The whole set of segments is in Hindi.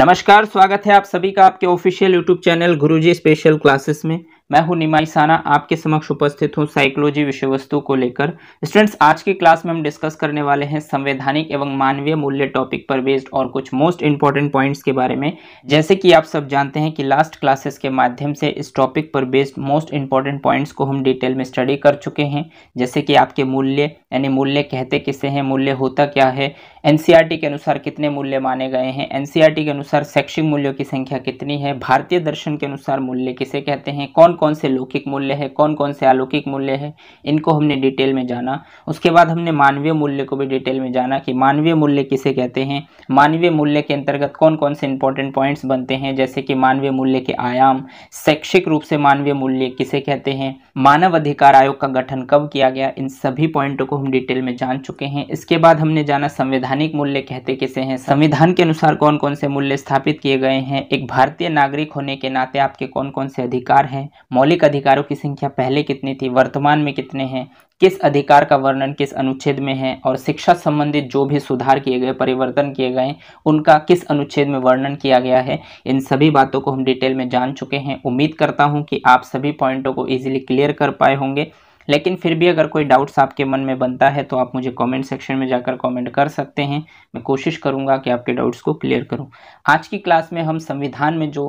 नमस्कार स्वागत है आप सभी का आपके official YouTube channel Guruji special classes में मैं हूं निमाई साना आपके समक्ष उपस्थित हूं साइकोलॉजी विषय वस्तु को लेकर स्टूडेंट्स आज की क्लास में हम डिस्कस करने वाले हैं संवैधानिक एवं मानवीय मूल्य टॉपिक पर बेस्ड और कुछ मोस्ट इंपॉर्टेंट पॉइंट्स के बारे में जैसे कि आप सब जानते हैं कि लास्ट क्लासेस के माध्यम से इस टॉपिक पर बेस्ड मोस्ट इंपॉर्टेंट पॉइंट्स को हम डिटेल में स्टडी कर चुके हैं जैसे कि आपके मूल्य यानी मूल्य कहते किसे हैं मूल्य होता क्या है एन के अनुसार कितने मूल्य माने गए हैं एन के अनुसार शैक्षिक मूल्यों की संख्या कितनी है भारतीय दर्शन के अनुसार मूल्य किसे कहते हैं कौन कौन से लौकिक मूल्य है कौन कौन से अलौकिक मूल्य है इनको हमने डिटेल में जाना उसके बाद हमने मानवीय मूल्य को भी डिटेल में जाना कि मानवीय मूल्य किसे कहते हैं मानवीय मूल्य के अंतर्गत कौन कौन से इंपॉर्टेंट पॉइंट्स बनते हैं जैसे कि मानवीय मूल्य के आयाम शैक्षिक रूप से मानवीय मूल्य किसे कहते हैं मानव अधिकार आयोग का गठन कब किया गया इन सभी पॉइंटों को हम डिटेल में जान चुके हैं इसके बाद हमने जाना संवैधानिक मूल्य कहते किसे हैं संविधान के अनुसार कौन कौन से मूल्य स्थापित किए गए हैं एक भारतीय नागरिक होने के नाते आपके कौन कौन से अधिकार हैं मौलिक अधिकारों की संख्या पहले कितनी थी वर्तमान में कितने हैं किस अधिकार का वर्णन किस अनुच्छेद में है और शिक्षा संबंधित जो भी सुधार किए गए परिवर्तन किए गए उनका किस अनुच्छेद में वर्णन किया गया है इन सभी बातों को हम डिटेल में जान चुके हैं उम्मीद करता हूँ कि आप सभी पॉइंटों को ईजिली क्लियर कर पाए होंगे लेकिन फिर भी अगर कोई डाउट्स आपके मन में बनता है तो आप मुझे कमेंट सेक्शन में जाकर कमेंट कर सकते हैं मैं कोशिश करूंगा कि आपके डाउट्स को क्लियर करूं आज की क्लास में हम संविधान में जो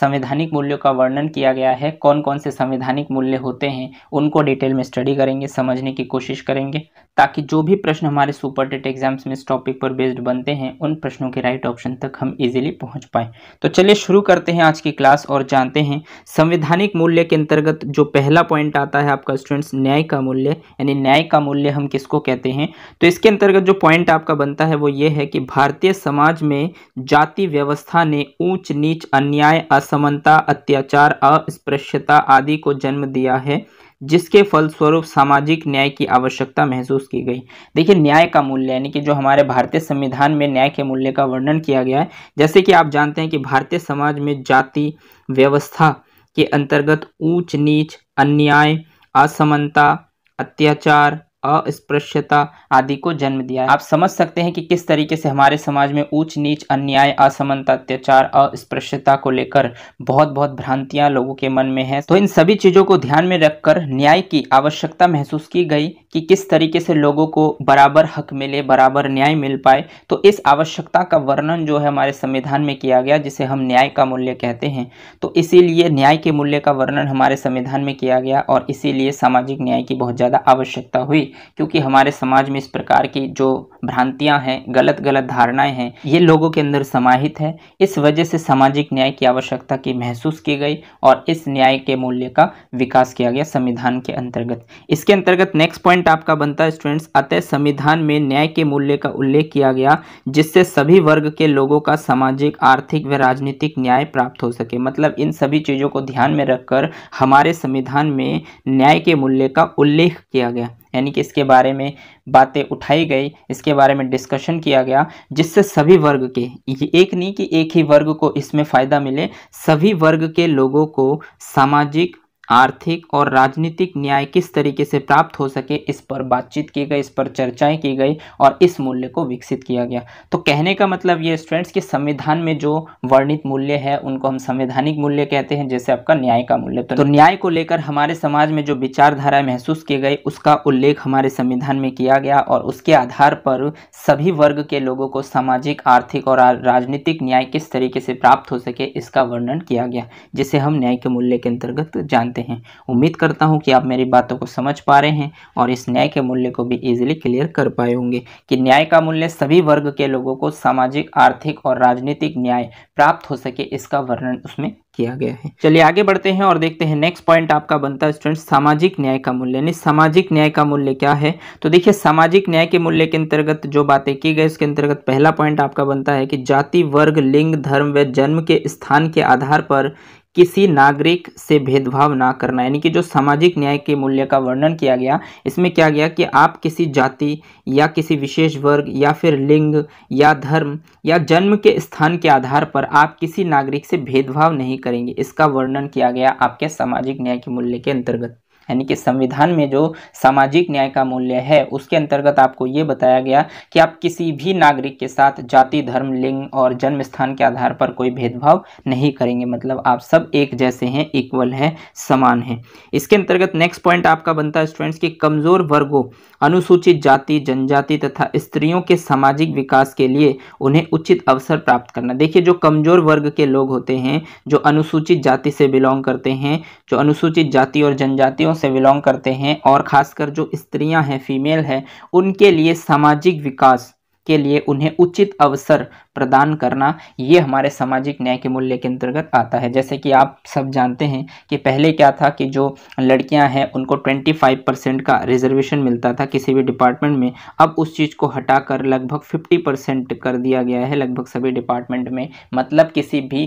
संवैधानिक मूल्यों का वर्णन किया गया है कौन कौन से संवैधानिक मूल्य होते हैं उनको डिटेल में स्टडी करेंगे समझने की कोशिश करेंगे ताकि जो भी प्रश्न हमारे सुपर टेट एग्जाम्स में इस टॉपिक पर बेस्ड बनते हैं उन प्रश्नों के राइट ऑप्शन तक हम इजीली पहुंच पाए तो चलिए शुरू करते हैं आज की क्लास और जानते हैं संवैधानिक मूल्य के अंतर्गत जो पहला पॉइंट आता है आपका स्टूडेंट्स न्याय का मूल्य यानी न्याय का मूल्य हम किसको कहते हैं तो इसके अंतर्गत जो पॉइंट आपका बनता है वो ये है कि भारतीय समाज में जाति व्यवस्था ने ऊंच नीच अन्याय असमानता अत्याचार अस्पृश्यता आदि को जन्म दिया है जिसके फलस्वरूप सामाजिक न्याय की आवश्यकता महसूस की गई देखिए न्याय का मूल्य यानी कि जो हमारे भारतीय संविधान में न्याय के मूल्य का वर्णन किया गया है जैसे कि आप जानते हैं कि भारतीय समाज में जाति व्यवस्था के अंतर्गत ऊंच नीच अन्याय असमानता अत्याचार अस्पृश्यता आदि को जन्म दिया है आप समझ सकते हैं कि किस तरीके से हमारे समाज में ऊंच नीच अन्याय असमानता अत्याचार अस्पृश्यता को लेकर बहुत बहुत भ्रांतियां लोगों के मन में है तो इन सभी चीज़ों को ध्यान में रखकर न्याय की आवश्यकता महसूस की गई कि किस तरीके से लोगों को बराबर हक मिले बराबर न्याय मिल पाए तो इस आवश्यकता का वर्णन जो है हमारे संविधान में किया गया जिसे हम न्याय का मूल्य कहते हैं तो इसीलिए न्याय के मूल्य का वर्णन हमारे संविधान में किया गया और इसीलिए सामाजिक न्याय की बहुत ज़्यादा आवश्यकता हुई क्योंकि हमारे समाज में इस प्रकार की जो भ्रांतियाँ हैं गलत गलत धारणाएं हैं ये लोगों के अंदर समाहित है इस वजह से सामाजिक न्याय की आवश्यकता की महसूस की गई और इस न्याय के मूल्य का विकास किया गया संविधान के अंतर्गत इसके अंतर्गत नेक्स्ट पॉइंट आपका बनता है स्टूडेंट्स अतः संविधान में न्याय के मूल्य का उल्लेख किया गया जिससे सभी वर्ग के लोगों का सामाजिक आर्थिक व राजनीतिक न्याय प्राप्त हो सके मतलब इन सभी चीज़ों को ध्यान में रखकर हमारे संविधान में न्याय के मूल्य का उल्लेख किया गया यानी कि इसके बारे में बातें उठाई गई इसके बारे में डिस्कशन किया गया जिससे सभी वर्ग के एक नहीं कि एक ही वर्ग को इसमें फ़ायदा मिले सभी वर्ग के लोगों को सामाजिक आर्थिक और राजनीतिक न्याय किस तरीके से प्राप्त हो सके इस पर बातचीत की गई इस पर चर्चाएं की गई और इस मूल्य को विकसित किया गया तो कहने का मतलब ये स्टूडेंट्स कि संविधान में जो वर्णित मूल्य है उनको हम संवैधानिक मूल्य कहते हैं जैसे आपका न्याय का मूल्य तो, तो न्याय को लेकर हमारे समाज में जो विचारधाराएं महसूस की गई उसका उल्लेख हमारे संविधान में किया गया और उसके आधार पर सभी वर्ग के लोगों को सामाजिक आर्थिक और राजनीतिक न्याय किस तरीके से प्राप्त हो सके इसका वर्णन किया गया जिसे हम न्याय के मूल्य के अंतर्गत जानते सकते हैं उम्मीद करता हूँ कि आप मेरी बातों को समझ पा रहे हैं और इस न्याय के मूल्य को भी ईजिली क्लियर कर पाए होंगे कि न्याय का मूल्य सभी वर्ग के लोगों को सामाजिक आर्थिक और राजनीतिक न्याय प्राप्त हो सके इसका वर्णन उसमें किया गया है चलिए आगे बढ़ते हैं और देखते हैं नेक्स्ट पॉइंट आपका बनता है स्टूडेंट सामाजिक न्याय का मूल्य यानी सामाजिक न्याय का मूल्य क्या है तो देखिए सामाजिक न्याय के मूल्य के अंतर्गत जो बातें की गई उसके अंतर्गत पहला पॉइंट आपका बनता है कि जाति वर्ग लिंग धर्म व जन्म के स्थान के आधार पर किसी नागरिक से भेदभाव ना करना यानी कि जो सामाजिक न्याय के मूल्य का वर्णन किया गया इसमें क्या गया कि आप किसी जाति या किसी विशेष वर्ग या फिर लिंग या धर्म या जन्म के स्थान के आधार पर आप किसी नागरिक से भेदभाव नहीं करेंगे इसका वर्णन किया गया आपके सामाजिक न्याय के मूल्य के अंतर्गत यानी कि संविधान में जो सामाजिक न्याय का मूल्य है उसके अंतर्गत आपको ये बताया गया कि आप किसी भी नागरिक के साथ जाति धर्म लिंग और जन्म स्थान के आधार पर कोई भेदभाव नहीं करेंगे मतलब आप सब एक जैसे हैं इक्वल हैं समान हैं इसके अंतर्गत नेक्स्ट पॉइंट आपका बनता है स्टूडेंट्स कि कमज़ोर वर्गों अनुसूचित जाति जनजाति तथा स्त्रियों के सामाजिक विकास के लिए उन्हें उचित अवसर प्राप्त करना देखिए जो कमज़ोर वर्ग के लोग होते हैं जो अनुसूचित जाति से बिलोंग करते हैं जो अनुसूचित जाति और जनजातियों से बिलोंग करते हैं और ख़ासकर जो स्त्रियां हैं फीमेल हैं उनके लिए सामाजिक विकास के लिए उन्हें उचित अवसर प्रदान करना ये हमारे सामाजिक न्याय के मूल्य के अंतर्गत आता है जैसे कि आप सब जानते हैं कि पहले क्या था कि जो लड़कियां हैं उनको 25 परसेंट का रिजर्वेशन मिलता था किसी भी डिपार्टमेंट में अब उस चीज़ को हटाकर लगभग 50 परसेंट कर दिया गया है लगभग सभी डिपार्टमेंट में मतलब किसी भी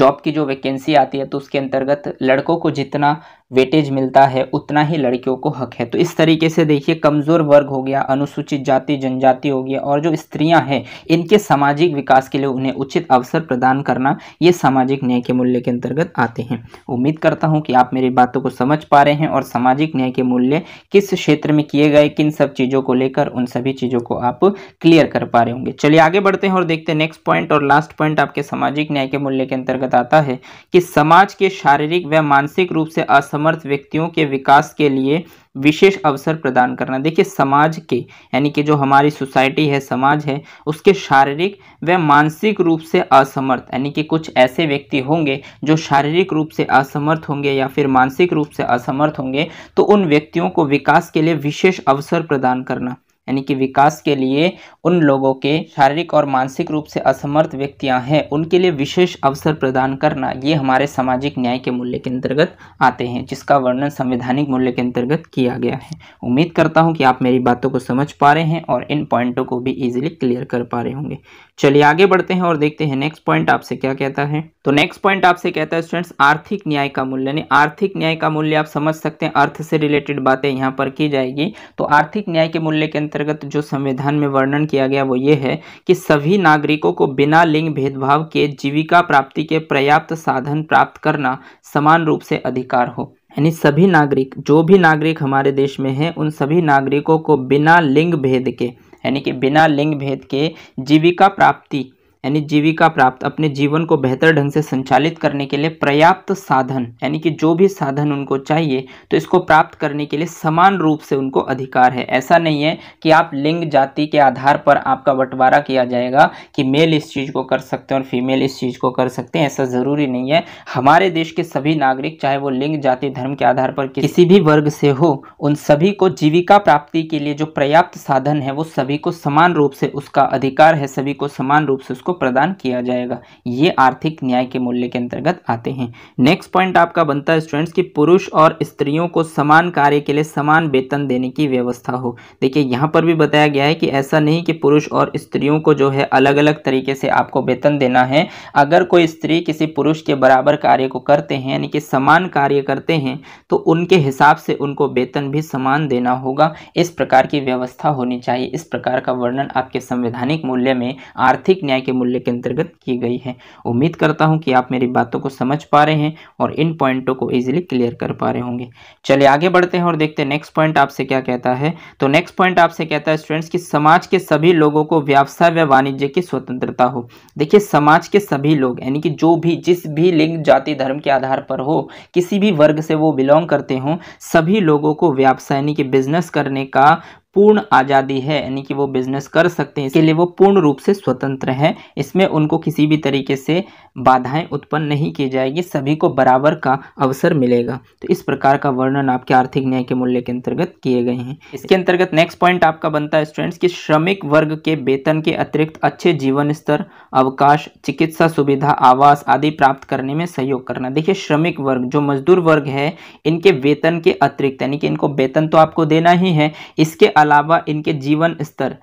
जॉब की जो वैकेंसी आती है तो उसके अंतर्गत लड़कों को जितना वेटेज मिलता है उतना ही लड़कियों को हक है तो इस तरीके से देखिए कमज़ोर वर्ग हो गया अनुसूचित जाति जनजाति हो गया और जो स्त्रियां हैं इनके सामाजिक विकास के लिए उन्हें उचित अवसर प्रदान करना ये सामाजिक न्याय के मूल्य के अंतर्गत आते हैं उम्मीद करता हूँ कि आप मेरी बातों को समझ पा रहे हैं और सामाजिक न्याय के मूल्य किस क्षेत्र में किए गए किन सब चीज़ों को लेकर उन सभी चीज़ों को आप क्लियर कर पा रहे होंगे चलिए आगे बढ़ते हैं और देखते हैं नेक्स्ट पॉइंट और लास्ट पॉइंट आपके सामाजिक न्याय के मूल्य के अंतर्गत आता है कि समाज के शारीरिक व मानसिक रूप से असम समर्थ व्यक्तियों के विकास के लिए विशेष अवसर प्रदान करना देखिए समाज के यानी कि जो हमारी सोसाइटी है समाज है उसके शारीरिक व मानसिक रूप से असमर्थ यानी कि कुछ ऐसे व्यक्ति होंगे जो शारीरिक रूप से असमर्थ होंगे या फिर मानसिक रूप से असमर्थ होंगे तो उन व्यक्तियों को विकास के लिए विशेष अवसर प्रदान करना यानी कि विकास के लिए उन लोगों के शारीरिक और मानसिक रूप से असमर्थ व्यक्तियां हैं उनके लिए विशेष अवसर प्रदान करना ये हमारे सामाजिक न्याय के मूल्य के अंतर्गत आते हैं जिसका वर्णन संवैधानिक मूल्य के अंतर्गत किया गया है उम्मीद करता हूँ कि आप मेरी बातों को समझ पा रहे हैं और इन पॉइंटों को भी ईजिली क्लियर कर पा रहे होंगे चलिए आगे बढ़ते हैं और देखते हैं नेक्स्ट पॉइंट आपसे क्या कहता है तो नेक्स्ट पॉइंट आपसे कहता है स्टूडेंट्स आर्थिक न्याय का मूल्य यानी आर्थिक न्याय का मूल्य आप समझ सकते हैं अर्थ से रिलेटेड बातें यहाँ पर की जाएगी तो आर्थिक न्याय के मूल्य के अंतर्गत जो संविधान में वर्णन किया गया वो ये है कि सभी नागरिकों को बिना लिंग भेदभाव के जीविका प्राप्ति के पर्याप्त साधन प्राप्त करना समान रूप से अधिकार हो यानी सभी नागरिक जो भी नागरिक हमारे देश में हैं उन सभी नागरिकों को बिना लिंग भेद के यानी कि बिना लिंग भेद के जीविका प्राप्ति यानी जीविका प्राप्त अपने जीवन को बेहतर ढंग से संचालित करने के लिए पर्याप्त साधन यानी कि जो भी साधन उनको चाहिए तो इसको प्राप्त करने के लिए समान रूप से उनको अधिकार है ऐसा नहीं है कि आप लिंग जाति के आधार पर आपका बंटवारा किया जाएगा कि मेल इस चीज़ को कर सकते हैं और फीमेल इस चीज़ को कर सकते हैं ऐसा ज़रूरी नहीं है हमारे देश के सभी नागरिक चाहे वो लिंग जाति धर्म के आधार पर किसी भी वर्ग से हो उन सभी को जीविका प्राप्ति के लिए जो पर्याप्त साधन है वो सभी को समान रूप से उसका अधिकार है सभी को समान रूप से उसको प्रदान किया जाएगा ये आर्थिक न्याय के मूल्य के अंतर्गत आते हैं नेक्स्ट पॉइंट आपका बनता है स्टूडेंट्स कि पुरुष और स्त्रियों को समान कार्य के लिए समान वेतन देने की व्यवस्था हो देखिए यहाँ पर भी बताया गया है कि ऐसा नहीं कि पुरुष और स्त्रियों को जो है अलग अलग तरीके से आपको वेतन देना है अगर कोई स्त्री किसी पुरुष के बराबर कार्य को करते हैं यानी कि समान कार्य करते हैं तो उनके हिसाब से उनको वेतन भी समान देना होगा इस प्रकार की व्यवस्था होनी चाहिए इस प्रकार का वर्णन आपके संवैधानिक मूल्य में आर्थिक न्याय के मूल्य के अंतर्गत की गई है उम्मीद करता हूँ कि आप मेरी बातों को समझ पा रहे हैं और इन पॉइंटों को ईजिली क्लियर कर पा रहे होंगे चलिए आगे बढ़ते हैं और देखते हैं नेक्स्ट पॉइंट आपसे क्या कहता है तो नेक्स्ट पॉइंट आपसे कहता है स्टूडेंट्स कि समाज के सभी लोगों को व्यवसाय व वाणिज्य की स्वतंत्रता हो देखिए समाज के सभी लोग यानी कि जो भी जिस भी लिंग जाति धर्म के आधार पर हो किसी भी वर्ग से वो बिलोंग करते हों सभी लोगों को व्यवसाय यानी कि बिजनेस करने का पूर्ण आज़ादी है यानी कि वो बिजनेस कर सकते हैं इसके लिए वो पूर्ण रूप से स्वतंत्र हैं इसमें उनको किसी भी तरीके से बाधाएं उत्पन्न नहीं की जाएगी सभी को बराबर का अवसर मिलेगा तो इस प्रकार का वर्णन आपके आर्थिक न्याय के मूल्य के अंतर्गत किए गए हैं इसके अंतर्गत नेक्स्ट पॉइंट आपका बनता है स्टूडेंट्स कि श्रमिक वर्ग के वेतन के अतिरिक्त अच्छे जीवन स्तर अवकाश चिकित्सा सुविधा आवास आदि प्राप्त करने में सहयोग करना देखिए श्रमिक वर्ग जो मजदूर वर्ग है इनके वेतन के अतिरिक्त यानी कि इनको वेतन तो आपको देना ही है इसके अलावा इनके जीवन स्तर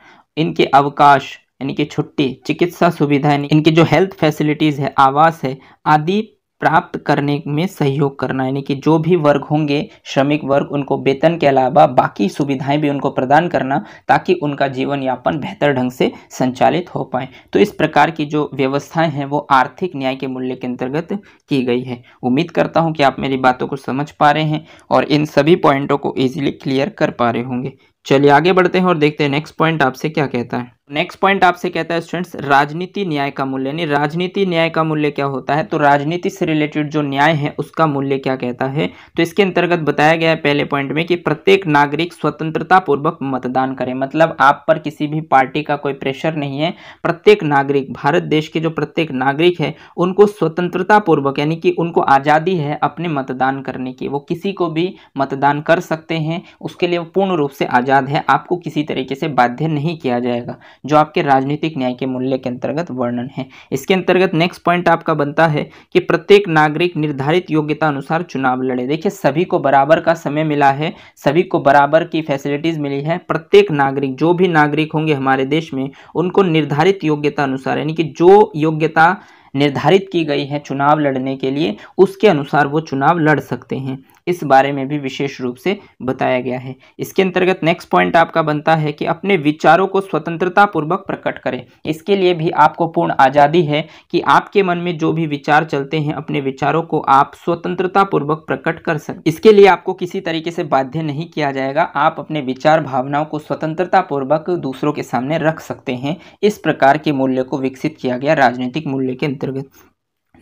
इनके अवकाश यानी कि छुट्टी चिकित्सा सुविधा इनकी जो हेल्थ फैसिलिटीज़ है आवास है आदि प्राप्त करने में सहयोग करना यानी कि जो भी वर्ग होंगे श्रमिक वर्ग उनको वेतन के अलावा बाकी सुविधाएं भी उनको प्रदान करना ताकि उनका जीवन यापन बेहतर ढंग से संचालित हो पाए तो इस प्रकार की जो व्यवस्थाएं हैं वो आर्थिक न्याय के मूल्य के अंतर्गत की गई है उम्मीद करता हूँ कि आप मेरी बातों को समझ पा रहे हैं और इन सभी पॉइंटों को ईजिली क्लियर कर पा रहे होंगे चलिए आगे बढ़ते हैं और देखते हैं नेक्स्ट पॉइंट आपसे क्या कहता है नेक्स्ट पॉइंट आपसे कहता है स्टूडेंट्स राजनीति न्याय का मूल्य यानी राजनीति न्याय का मूल्य क्या होता है तो राजनीति से रिलेटेड जो न्याय है उसका मूल्य क्या कहता है तो इसके अंतर्गत बताया गया है पहले पॉइंट में कि प्रत्येक नागरिक स्वतंत्रता पूर्वक मतदान करें मतलब आप पर किसी भी पार्टी का कोई प्रेशर नहीं है प्रत्येक नागरिक भारत देश के जो प्रत्येक नागरिक है उनको स्वतंत्रता पूर्वक यानी कि उनको आज़ादी है अपने मतदान करने की वो किसी को भी मतदान कर सकते हैं उसके लिए वो पूर्ण रूप से आज़ाद है आपको किसी तरीके से बाध्य नहीं किया जाएगा जो आपके राजनीतिक न्याय के मूल्य के अंतर्गत वर्णन है इसके अंतर्गत नेक्स्ट पॉइंट आपका बनता है कि प्रत्येक नागरिक निर्धारित योग्यता अनुसार चुनाव लड़े देखिए सभी को बराबर का समय मिला है सभी को बराबर की फैसिलिटीज मिली है प्रत्येक नागरिक जो भी नागरिक होंगे हमारे देश में उनको निर्धारित योग्यता अनुसार यानी कि जो योग्यता निर्धारित की गई है चुनाव लड़ने के लिए उसके अनुसार वो चुनाव लड़ सकते हैं इस बारे में भी विशेष रूप से बताया गया है इसके अंतर्गत नेक्स्ट पॉइंट आपका बनता है कि अपने विचारों को स्वतंत्रता पूर्वक प्रकट करें इसके लिए भी आपको पूर्ण आज़ादी है कि आपके मन में जो भी विचार चलते हैं अपने विचारों को आप स्वतंत्रता पूर्वक प्रकट कर सकते इसके लिए आपको किसी तरीके से बाध्य नहीं किया जाएगा आप अपने विचार भावनाओं को स्वतंत्रता पूर्वक दूसरों के सामने रख सकते हैं इस प्रकार के मूल्य को विकसित किया गया राजनीतिक मूल्य के अंतर्गत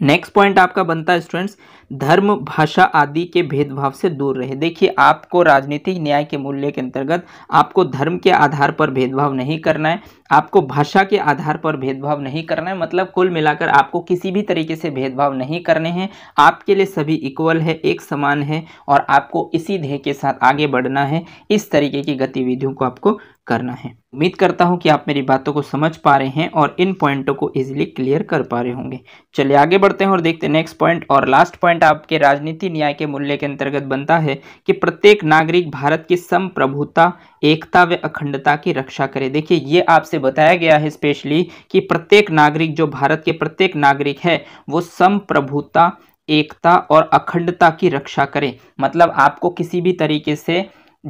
नेक्स्ट पॉइंट आपका बनता है स्टूडेंट्स धर्म भाषा आदि के भेदभाव से दूर रहे देखिए आपको राजनीतिक न्याय के मूल्य के अंतर्गत आपको धर्म के आधार पर भेदभाव नहीं करना है आपको भाषा के आधार पर भेदभाव नहीं करना है मतलब कुल मिलाकर आपको किसी भी तरीके से भेदभाव नहीं करने हैं आपके लिए सभी इक्वल है एक समान है और आपको इसी ध्येय के साथ आगे बढ़ना है इस तरीके की गतिविधियों को आपको करना है उम्मीद करता हूँ कि आप मेरी बातों को समझ पा रहे हैं और इन पॉइंटों को इजीली क्लियर कर पा रहे होंगे चलिए आगे बढ़ते हैं और देखते हैं नेक्स्ट पॉइंट और लास्ट पॉइंट आपके राजनीति न्याय के मूल्य के अंतर्गत बनता है कि प्रत्येक नागरिक भारत की संप्रभुता एकता व अखंडता की रक्षा करे देखिए ये आपसे बताया गया है स्पेशली कि प्रत्येक नागरिक जो भारत के प्रत्येक नागरिक है वो संप्रभुता एकता और अखंडता की रक्षा करें मतलब आपको किसी भी तरीके से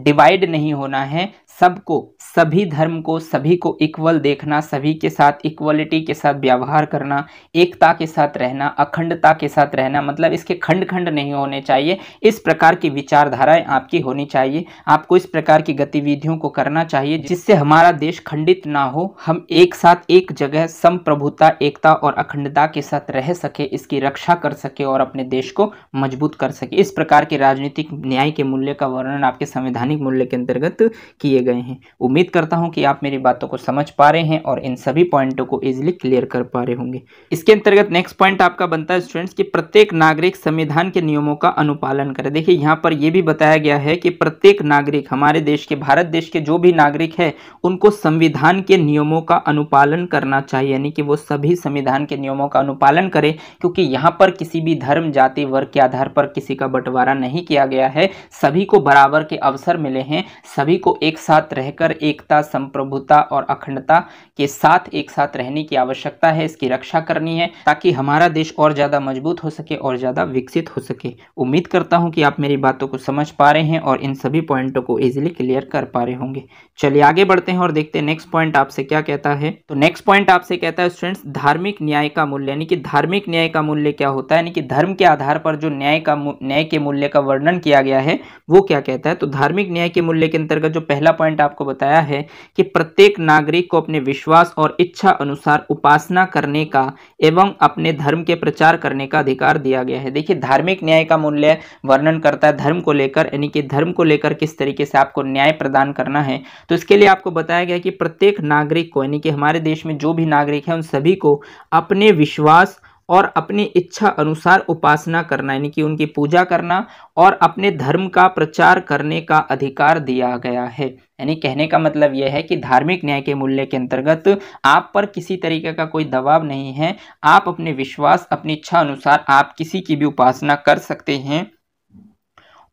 डिवाइड नहीं होना है सबको सभी धर्म को सभी को इक्वल देखना सभी के साथ इक्वलिटी के साथ व्यवहार करना एकता के साथ रहना अखंडता के साथ रहना मतलब इसके खंड खंड नहीं होने चाहिए इस प्रकार की विचारधाराएं आपकी होनी चाहिए आपको इस प्रकार की गतिविधियों को करना चाहिए जिससे हमारा देश खंडित ना हो हम एक साथ एक जगह संप्रभुता एकता और अखंडता के साथ रह सके इसकी रक्षा कर सके और अपने देश को मजबूत कर सके इस प्रकार के राजनीतिक न्याय के मूल्य का वर्णन आपके संवैधानिक मूल्य के अंतर्गत किए गए गए हैं उम्मीद करता हूं कि आप मेरी बातों को समझ पा रहे हैं और इन सभी पॉइंटों को इजिली क्लियर कर पा रहे होंगे इसके अंतर्गत नेक्स्ट पॉइंट आपका बनता है स्टूडेंट्स कि प्रत्येक नागरिक संविधान के नियमों का अनुपालन करे देखिए यहाँ पर यह भी बताया गया है कि प्रत्येक नागरिक हमारे देश के भारत देश के जो भी नागरिक है उनको संविधान के नियमों का अनुपालन करना चाहिए यानी कि वो सभी संविधान के नियमों का अनुपालन करें क्योंकि यहाँ पर किसी भी धर्म जाति वर्ग के आधार पर किसी का बंटवारा नहीं किया गया है सभी को बराबर के अवसर मिले हैं सभी को एक साथ साथ रहकर एकता संप्रभुता और अखंडता के साथ एक साथ रहने की आवश्यकता है इसकी रक्षा करनी है ताकि हमारा देश और ज़्यादा मजबूत हो सके और ज़्यादा विकसित हो सके उम्मीद करता हूँ कि आप मेरी बातों को समझ पा रहे हैं और इन सभी पॉइंटों को ईजिली क्लियर कर पा रहे होंगे चलिए आगे बढ़ते हैं और देखते हैं नेक्स्ट पॉइंट आपसे क्या कहता है तो नेक्स्ट पॉइंट आपसे कहता है स्टूडेंट्स धार्मिक न्याय का मूल्य यानी कि धार्मिक न्याय का मूल्य क्या होता है यानी कि धर्म के आधार पर जो न्याय का न्याय के मूल्य का वर्णन किया गया है वो क्या कहता है तो धार्मिक न्याय के मूल्य के अंतर्गत जो पहला पॉइंट पॉइंट आपको बताया है कि प्रत्येक नागरिक को अपने विश्वास और इच्छा अनुसार उपासना करने का एवं अपने धर्म के प्रचार करने का अधिकार दिया गया है देखिए धार्मिक न्याय का मूल्य वर्णन करता है धर्म को लेकर यानी कि धर्म को लेकर किस तरीके से आपको न्याय प्रदान करना है तो इसके लिए आपको बताया गया कि प्रत्येक नागरिक को यानी कि हमारे देश में जो भी नागरिक है उन सभी को अपने विश्वास और अपनी इच्छा अनुसार उपासना करना यानी कि उनकी पूजा करना और अपने धर्म का प्रचार करने का अधिकार दिया गया है यानी कहने का मतलब यह है कि धार्मिक न्याय के मूल्य के अंतर्गत आप पर किसी तरीके का कोई दबाव नहीं है आप अपने विश्वास अपनी इच्छा अनुसार आप किसी की भी उपासना कर सकते हैं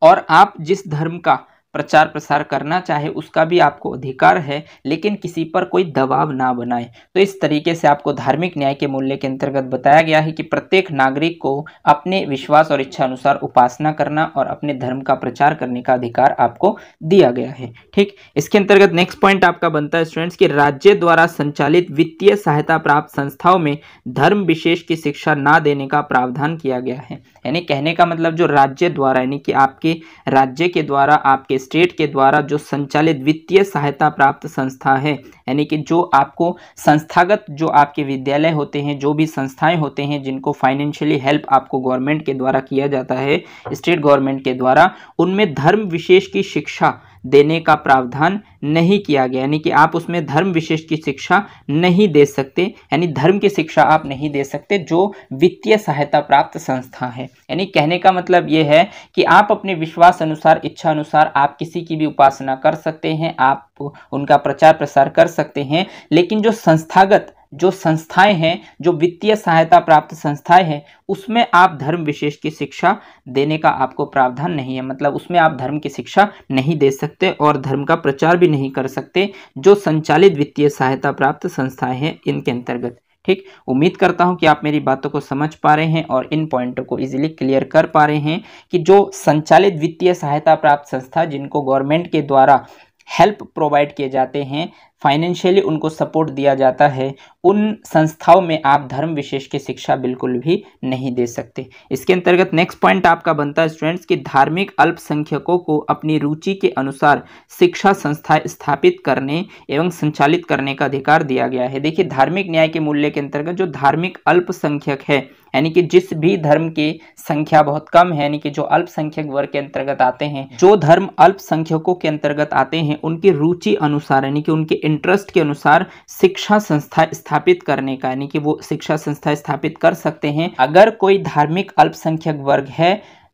और आप जिस धर्म का प्रचार प्रसार करना चाहे उसका भी आपको अधिकार है लेकिन किसी पर कोई दबाव ना बनाए तो इस तरीके से आपको धार्मिक न्याय के मूल्य के अंतर्गत बताया गया है कि प्रत्येक नागरिक को अपने विश्वास और इच्छा अनुसार उपासना करना और अपने धर्म का प्रचार करने का अधिकार आपको दिया गया है ठीक इसके अंतर्गत नेक्स्ट पॉइंट आपका बनता है स्टूडेंट्स की राज्य द्वारा संचालित वित्तीय सहायता प्राप्त संस्थाओं में धर्म विशेष की शिक्षा ना देने का प्रावधान किया गया है यानी कहने का मतलब जो राज्य द्वारा यानी कि आपके राज्य के द्वारा आपके स्टेट के द्वारा जो संचालित वित्तीय सहायता प्राप्त संस्था है यानी कि जो आपको संस्थागत जो आपके विद्यालय होते हैं जो भी संस्थाएं होते हैं जिनको फाइनेंशियली हेल्प आपको गवर्नमेंट के द्वारा किया जाता है स्टेट गवर्नमेंट के द्वारा उनमें धर्म विशेष की शिक्षा देने का प्रावधान नहीं किया गया यानी कि आप उसमें धर्म विशेष की शिक्षा नहीं दे सकते यानी धर्म की शिक्षा आप नहीं दे सकते जो वित्तीय सहायता प्राप्त संस्था है यानी कहने का मतलब ये है कि आप अपने विश्वास अनुसार इच्छा अनुसार आप किसी की भी उपासना कर सकते हैं आप उनका प्रचार प्रसार कर सकते हैं लेकिन जो संस्थागत जो संस्थाएं हैं जो वित्तीय सहायता प्राप्त संस्थाएं हैं उसमें आप धर्म विशेष की शिक्षा देने का आपको प्रावधान नहीं है मतलब उसमें आप धर्म की शिक्षा नहीं दे सकते और धर्म का प्रचार भी नहीं कर सकते जो संचालित वित्तीय सहायता प्राप्त संस्थाएं हैं इनके अंतर्गत ठीक उम्मीद करता हूं कि आप मेरी बातों को समझ पा रहे हैं और इन पॉइंटों को इजीली क्लियर कर पा रहे हैं कि जो संचालित वित्तीय सहायता प्राप्त संस्था जिनको गवर्नमेंट के द्वारा हेल्प प्रोवाइड किए जाते हैं फाइनेंशियली उनको सपोर्ट दिया जाता है उन संस्थाओं में आप धर्म विशेष की शिक्षा बिल्कुल भी नहीं दे सकते इसके अंतर्गत नेक्स्ट पॉइंट आपका बनता है स्टूडेंट्स कि धार्मिक अल्पसंख्यकों को अपनी रुचि के अनुसार शिक्षा संस्थाएं स्थापित करने एवं संचालित करने का अधिकार दिया गया है देखिए धार्मिक न्याय के मूल्य के अंतर्गत जो धार्मिक अल्पसंख्यक है यानी कि जिस भी धर्म की संख्या बहुत कम है यानी कि जो अल्पसंख्यक वर्ग के अंतर्गत आते हैं जो धर्म अल्पसंख्यकों के अंतर्गत आते हैं उनकी रुचि अनुसार यानी कि उनके इंटरेस्ट के अनुसार शिक्षा संस्था स्थापित करने का यानी कि वो शिक्षा संस्था स्थापित कर सकते हैं अगर कोई धार्मिक अल्पसंख्यक वर्ग है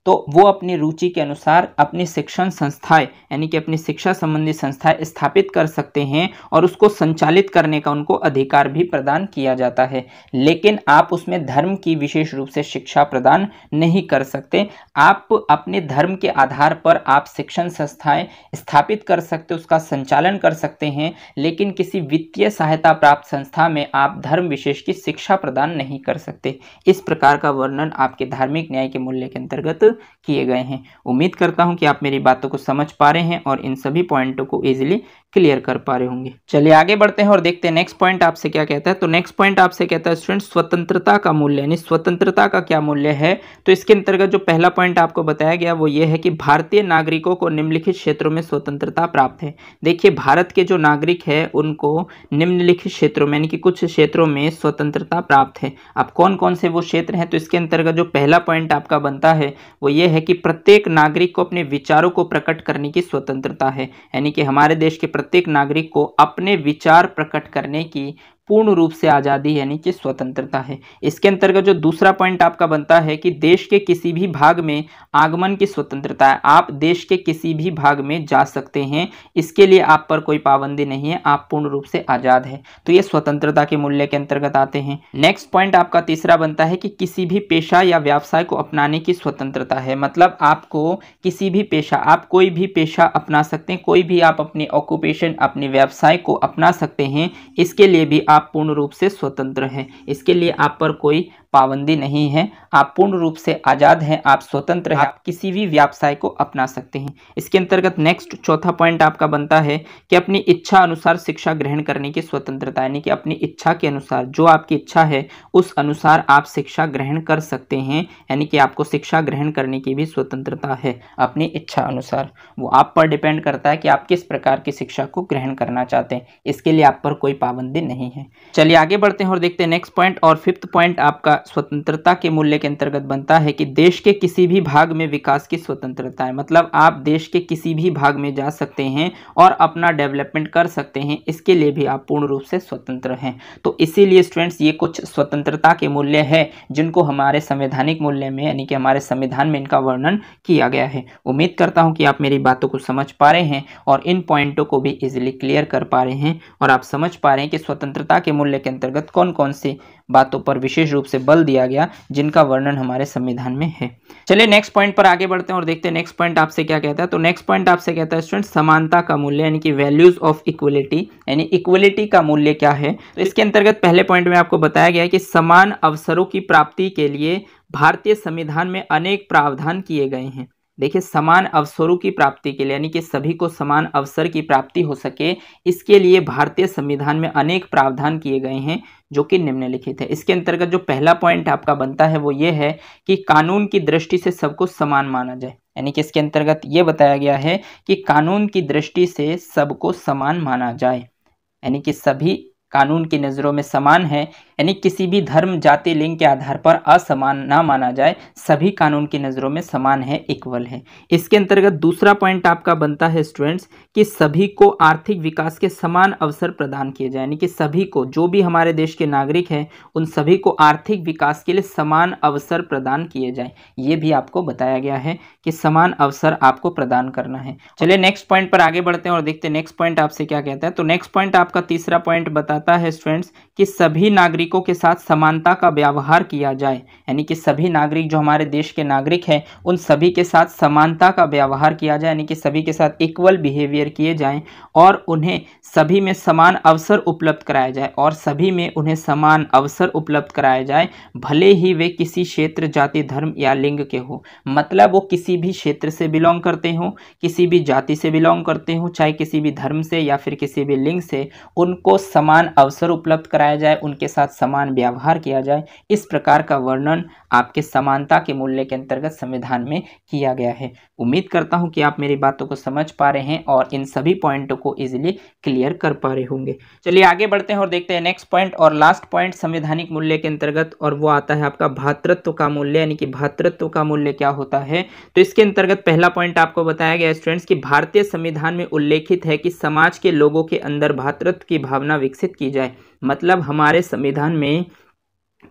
तो वो अपनी रुचि के अनुसार अपनी शिक्षण संस्थाएं यानी कि अपनी शिक्षा संबंधी संस्थाएं स्थापित कर सकते हैं और उसको संचालित करने का उनको अधिकार भी प्रदान किया जाता है लेकिन आप उसमें धर्म की विशेष रूप से शिक्षा प्रदान नहीं कर सकते आप अपने धर्म के आधार पर आप शिक्षण संस्थाएं स्थापित कर सकते उसका संचालन कर सकते हैं लेकिन किसी वित्तीय सहायता प्राप्त संस्था में आप धर्म विशेष की शिक्षा प्रदान नहीं कर सकते इस प्रकार का वर्णन आपके धार्मिक न्याय के मूल्य के अंतर्गत किए गए हैं उम्मीद करता हूं कि आप मेरी बातों को समझ पा रहे हैं और इन सभी पॉइंटों को ईजिली क्लियर कर पा रहे होंगे चलिए आगे बढ़ते हैं और देखते हैं नेक्स्ट पॉइंट आपसे क्या कहता है तो नेक्स्ट पॉइंट आपसे कहता है स्टूडेंट स्वतंत्रता का मूल्य यानी स्वतंत्रता का क्या मूल्य है तो इसके अंतर्गत जो पहला पॉइंट आपको बताया गया वो ये है कि भारतीय नागरिकों को निम्नलिखित क्षेत्रों में स्वतंत्रता प्राप्त है देखिए भारत के जो नागरिक है उनको निम्नलिखित क्षेत्रों में यानी कि कुछ क्षेत्रों में स्वतंत्रता प्राप्त है अब कौन कौन से वो क्षेत्र हैं तो इसके अंतर्गत जो पहला पॉइंट आपका बनता है वो ये है कि प्रत्येक नागरिक को अपने विचारों को प्रकट करने की स्वतंत्रता है यानी कि हमारे देश के प्रत्येक नागरिक को अपने विचार प्रकट करने की पूर्ण रूप से आज़ादी यानी कि स्वतंत्रता है इसके अंतर्गत जो दूसरा पॉइंट आपका बनता है कि देश के किसी भी भाग में आगमन की स्वतंत्रता है आप देश के किसी भी भाग में जा सकते हैं इसके लिए आप पर कोई पाबंदी नहीं है आप पूर्ण रूप से आज़ाद है तो ये स्वतंत्रता के मूल्य के अंतर्गत आते हैं नेक्स्ट पॉइंट आपका तीसरा बनता है कि किसी भी पेशा या व्यवसाय को अपनाने की स्वतंत्रता है मतलब आपको किसी भी पेशा आप कोई भी पेशा अपना सकते हैं कोई भी आप अपने ऑक्यूपेशन अपने व्यवसाय को अपना सकते हैं इसके लिए भी आप पूर्ण रूप से स्वतंत्र हैं इसके लिए आप पर कोई पाबंदी नहीं है आप पूर्ण रूप से आज़ाद हैं आप स्वतंत्र हैं आप किसी भी व्यवसाय को अपना सकते हैं इसके अंतर्गत नेक्स्ट चौथा पॉइंट आपका बनता है कि अपनी इच्छा अनुसार शिक्षा ग्रहण करने की स्वतंत्रता यानी कि अपनी इच्छा के अनुसार जो आपकी इच्छा है उस अनुसार आप शिक्षा ग्रहण कर सकते हैं यानी कि आपको शिक्षा ग्रहण करने की भी स्वतंत्रता है अपनी इच्छा अनुसार वो आप पर डिपेंड करता है कि आप किस प्रकार की शिक्षा को ग्रहण करना चाहते हैं इसके लिए आप पर कोई पाबंदी नहीं है चलिए आगे बढ़ते हैं और देखते हैं नेक्स्ट पॉइंट और फिफ्थ पॉइंट आपका स्वतंत्रता के मूल्य के अंतर्गत बनता है कि देश के किसी भी भाग में विकास की स्वतंत्रता है मतलब आप देश के किसी भी भाग में जा सकते हैं और अपना डेवलपमेंट कर सकते हैं इसके लिए भी आप पूर्ण रूप से स्वतंत्र हैं तो इसीलिए स्टूडेंट्स ये कुछ स्वतंत्रता के मूल्य है जिनको हमारे संवैधानिक मूल्य में यानी कि हमारे संविधान में इनका वर्णन किया गया है उम्मीद करता हूँ कि आप मेरी बातों को समझ पा रहे हैं और इन पॉइंटों को भी इजिली क्लियर कर पा रहे हैं और आप समझ पा रहे हैं कि स्वतंत्रता के मूल्य के अंतर्गत कौन कौन से बातों पर विशेष रूप से बल दिया गया जिनका वर्णन हमारे संविधान में है चलिए नेक्स्ट पॉइंट पर आगे बढ़ते हैं और देखते हैं नेक्स्ट पॉइंट आपसे क्या कहता है तो नेक्स्ट पॉइंट आपसे कहता है स्टूडेंट समानता का मूल्य यानी कि वैल्यूज ऑफ इक्वलिटी यानी इक्वलिटी का मूल्य क्या है तो इसके अंतर्गत पहले पॉइंट में आपको बताया गया है कि समान अवसरों की प्राप्ति के लिए भारतीय संविधान में अनेक प्रावधान किए गए हैं देखिए समान अवसरों की प्राप्ति के लिए यानी कि सभी को समान अवसर की प्राप्ति हो सके इसके लिए भारतीय संविधान में अनेक प्रावधान किए गए हैं जो कि निम्नलिखित है इसके अंतर्गत जो पहला पॉइंट आपका बनता है वो ये है कि कानून की दृष्टि से सबको समान माना जाए यानी कि इसके अंतर्गत ये बताया गया है कि कानून की दृष्टि से सबको समान माना जाए यानी कि सभी कानून की नज़रों में समान है यानी किसी भी धर्म जाति लिंग के आधार पर असमान ना माना जाए सभी कानून की नज़रों में समान है इक्वल है इसके अंतर्गत दूसरा पॉइंट आपका बनता है स्टूडेंट्स कि सभी को आर्थिक विकास के समान अवसर प्रदान किए जाए यानी कि सभी को जो भी हमारे देश के नागरिक हैं उन सभी को आर्थिक विकास के लिए समान अवसर प्रदान किए जाए ये भी आपको बताया गया है कि समान अवसर आपको प्रदान करना है चलिए नेक्स्ट पॉइंट पर आगे बढ़ते हैं और देखते हैं नेक्स्ट पॉइंट आपसे क्या कहता है तो नेक्स्ट पॉइंट आपका तीसरा पॉइंट बता करता है स्टूडेंट्स कि सभी नागरिकों के साथ समानता का व्यवहार किया जाए यानी कि सभी नागरिक जो हमारे देश के नागरिक हैं उन सभी के साथ समानता का व्यवहार किया जाए यानी कि सभी के साथ इक्वल बिहेवियर किए जाएं और उन्हें सभी में समान अवसर उपलब्ध कराया जाए और सभी में उन्हें समान अवसर उपलब्ध कराया जाए भले ही वे किसी क्षेत्र जाति धर्म या लिंग के हों मतलब वो किसी भी क्षेत्र से बिलोंग करते हों किसी भी जाति से बिलोंग करते हों चाहे किसी भी धर्म से या फिर किसी भी लिंग से उनको समान अवसर उपलब्ध कराया जाए उनके साथ समान व्यवहार किया जाए इस प्रकार का वर्णन आपके समानता के मूल्य के अंतर्गत संविधान में किया गया है उम्मीद करता हूँ कि आप मेरी बातों को समझ पा रहे हैं और इन सभी पॉइंटों को इजीली क्लियर कर पा रहे होंगे चलिए आगे बढ़ते हैं और देखते हैं नेक्स्ट पॉइंट और लास्ट पॉइंट संवैधानिक मूल्य के अंतर्गत और वो आता है आपका भातृत्व का मूल्य यानी कि भातृत्व का मूल्य क्या होता है तो इसके अंतर्गत पहला पॉइंट आपको बताया गया स्टूडेंट्स की भारतीय संविधान में उल्लेखित है कि समाज के लोगों के अंदर भातृत्व की भावना विकसित की जाए मतलब हमारे संविधान में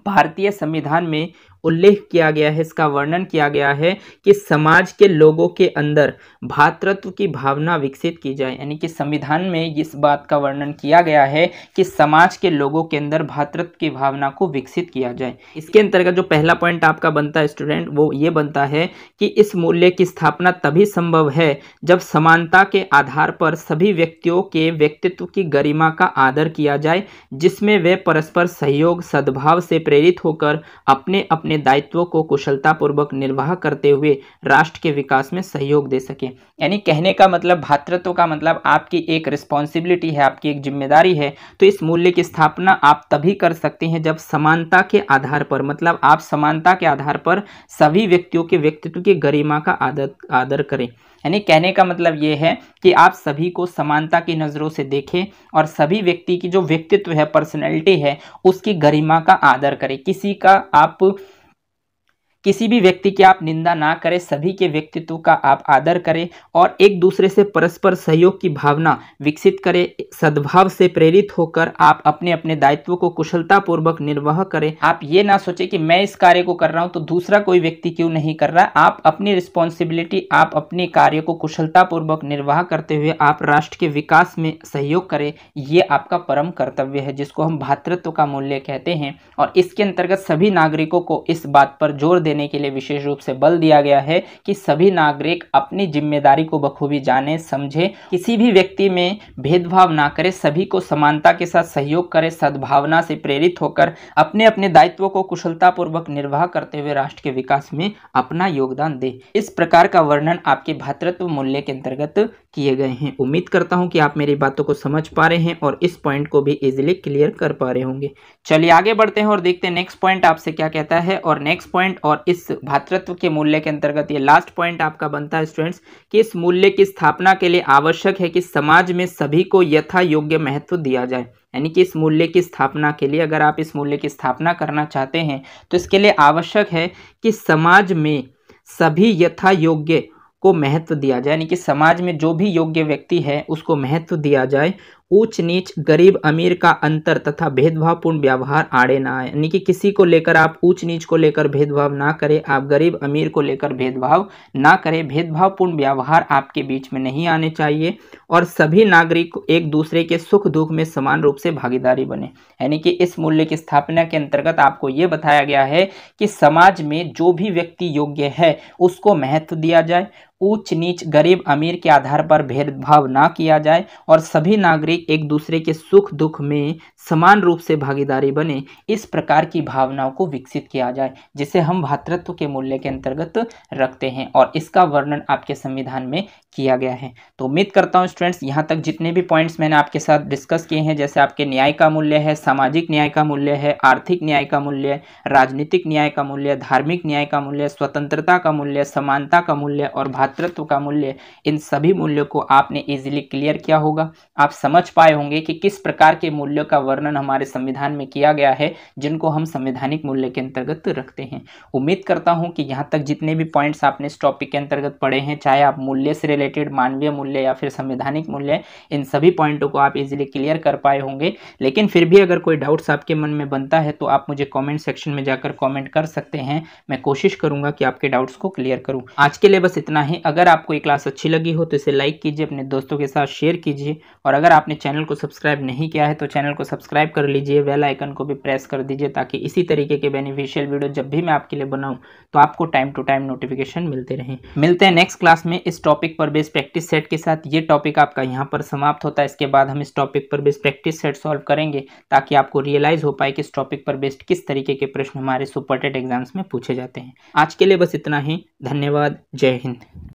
भारतीय संविधान में उल्लेख किया गया है इसका वर्णन किया गया है कि समाज के लोगों के अंदर भातृत्व की भावना विकसित की जाए यानी कि संविधान में इस बात का वर्णन किया गया है कि समाज के लोगों के अंदर भातृत्व की भावना को विकसित किया जाए इसके अंतर्गत जो पहला पॉइंट आपका बनता है स्टूडेंट वो ये बनता है कि इस मूल्य की स्थापना तभी संभव है जब समानता के आधार पर सभी व्यक्तियों के व्यक्तित्व की गरिमा का आदर किया जाए जिसमें वे परस्पर सहयोग सद्भाव से प्रेरित होकर अपने अपने अपने दायित्व को कुशलतापूर्वक निर्वाह करते हुए राष्ट्र के विकास में सहयोग दे सके यानी कहने का मतलब भातृत्व का मतलब आपकी एक रिस्पॉन्सिबिलिटी है आपकी एक जिम्मेदारी है तो इस मूल्य की स्थापना आप तभी कर सकते हैं जब समानता के आधार पर मतलब आप समानता के आधार पर सभी व्यक्तियों के व्यक्तित्व की गरिमा का आदर आदर करें यानी कहने का मतलब ये है कि आप सभी को समानता की नज़रों से देखें और सभी व्यक्ति की जो व्यक्तित्व है पर्सनैलिटी है उसकी गरिमा का आदर करें किसी का आप किसी भी व्यक्ति की आप निंदा ना करें सभी के व्यक्तित्व का आप आदर करें और एक दूसरे से परस्पर सहयोग की भावना विकसित करें सद्भाव से प्रेरित होकर आप अपने अपने दायित्व को कुशलतापूर्वक निर्वाह करें आप ये ना सोचें कि मैं इस कार्य को कर रहा हूँ तो दूसरा कोई व्यक्ति क्यों नहीं कर रहा आप अपनी रिस्पॉन्सिबिलिटी आप अपने कार्य को कुशलतापूर्वक निर्वाह करते हुए आप राष्ट्र के विकास में सहयोग करें ये आपका परम कर्तव्य है जिसको हम भातृत्व का मूल्य कहते हैं और इसके अंतर्गत सभी नागरिकों को इस बात पर जोर दे देने के लिए विशेष रूप से बल दिया गया है कि सभी नागरिक अपनी जिम्मेदारी को बखूबी जाने समझे किसी भी व्यक्ति में भेदभाव ना करे सभी को समानता के साथ सहयोग करे सद्भावना से प्रेरित होकर अपने अपने दायित्व को कुशलतापूर्वक निर्वाह करते हुए राष्ट्र के विकास में अपना योगदान दे इस प्रकार का वर्णन आपके भातृत्व मूल्य के अंतर्गत किए गए हैं उम्मीद करता हूँ कि आप मेरी बातों को समझ पा रहे हैं और इस पॉइंट को भी इजिली क्लियर कर पा रहे होंगे चलिए आगे बढ़ते हैं और देखते हैं नेक्स्ट पॉइंट आपसे क्या कहता है और नेक्स्ट पॉइंट और इस भातृत्व के मूल्य के अंतर्गत ये लास्ट पॉइंट आपका बनता है स्टूडेंट्स कि इस मूल्य की स्थापना के लिए आवश्यक है कि समाज में सभी को यथा योग्य महत्व दिया जाए यानी कि इस मूल्य की स्थापना के लिए अगर आप इस मूल्य की स्थापना करना चाहते हैं तो इसके लिए आवश्यक है कि समाज में सभी यथा योग्य को महत्व दिया जाए यानी कि समाज में जो भी योग्य व्यक्ति है उसको महत्व दिया जाए ऊंच नीच गरीब अमीर का अंतर तथा भेदभावपूर्ण व्यवहार आड़े ना आए यानी कि किसी को लेकर आप ऊंच नीच को लेकर भेदभाव ना करें आप गरीब अमीर को लेकर भेदभाव ना करें भेदभावपूर्ण व्यवहार आपके बीच में नहीं आने चाहिए और सभी नागरिक एक दूसरे के सुख दुख में समान रूप से भागीदारी बने यानी कि इस मूल्य की स्थापना के अंतर्गत आपको ये बताया गया है कि समाज में जो भी व्यक्ति योग्य है उसको महत्व दिया जाए ऊंच नीच गरीब अमीर के आधार पर भेदभाव ना किया जाए और सभी नागरिक एक दूसरे के सुख दुख में समान रूप से भागीदारी बने इस प्रकार की भावनाओं को विकसित किया जाए जिसे हम भातृत्व के मूल्य के अंतर्गत रखते हैं और इसका वर्णन आपके संविधान में किया गया है तो उम्मीद करता हूँ स्टूडेंट्स यहाँ तक जितने भी पॉइंट्स मैंने आपके साथ डिस्कस किए हैं जैसे आपके न्याय का मूल्य है सामाजिक न्याय का मूल्य है आर्थिक न्याय का मूल्य राजनीतिक न्याय का मूल्य धार्मिक न्याय का मूल्य स्वतंत्रता का मूल्य समानता का मूल्य और भात मातृत्व का मूल्य इन सभी मूल्यों को आपने इजीली क्लियर किया होगा आप समझ पाए होंगे कि किस प्रकार के मूल्यों का वर्णन हमारे संविधान में किया गया है जिनको हम संवैधानिक मूल्य के अंतर्गत रखते हैं उम्मीद करता हूँ कि यहाँ तक जितने भी पॉइंट्स आपने इस टॉपिक के अंतर्गत पढ़े हैं चाहे आप मूल्य से रिलेटेड मानवीय मूल्य या फिर संवैधानिक मूल्य इन सभी पॉइंटों को आप इजिली क्लियर कर पाए होंगे लेकिन फिर भी अगर कोई डाउट्स आपके मन में बनता है तो आप मुझे कॉमेंट सेक्शन में जाकर कॉमेंट कर सकते हैं मैं कोशिश करूंगा कि आपके डाउट्स को क्लियर करूँ आज के लिए बस इतना ही अगर आपको ये क्लास अच्छी लगी हो तो इसे लाइक कीजिए अपने दोस्तों के साथ शेयर कीजिए और अगर आपने चैनल को सब्सक्राइब नहीं किया है तो चैनल को सब्सक्राइब कर लीजिए वेल आइकन को भी प्रेस कर दीजिए ताकि इसी तरीके के बेनिफिशियल वीडियो जब भी मैं आपके लिए बनाऊँ तो आपको टाइम टू टाइम नोटिफिकेशन मिलते रहें मिलते हैं नेक्स्ट क्लास में इस टॉपिक पर बेस प्रैक्टिस सेट के साथ ये टॉपिक आपका यहाँ पर समाप्त होता है इसके बाद हम इस टॉपिक पर बेस प्रैक्टिस सेट सॉल्व करेंगे ताकि आपको रियलाइज़ हो पाए कि इस टॉपिक पर बेस्ड किस तरीके के प्रश्न हमारे सुपरटेट एग्जाम्स में पूछे जाते हैं आज के लिए बस इतना ही धन्यवाद जय हिंद